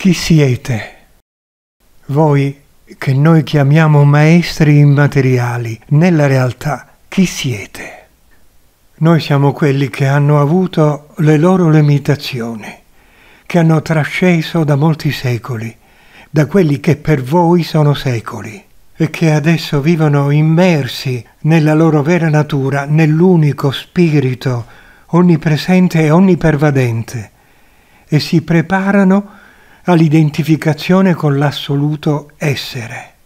Chi siete? Voi che noi chiamiamo maestri immateriali, nella realtà chi siete? Noi siamo quelli che hanno avuto le loro limitazioni, che hanno trasceso da molti secoli, da quelli che per voi sono secoli e che adesso vivono immersi nella loro vera natura, nell'unico spirito onnipresente e onnipervadente, e si preparano all'identificazione con l'assoluto essere.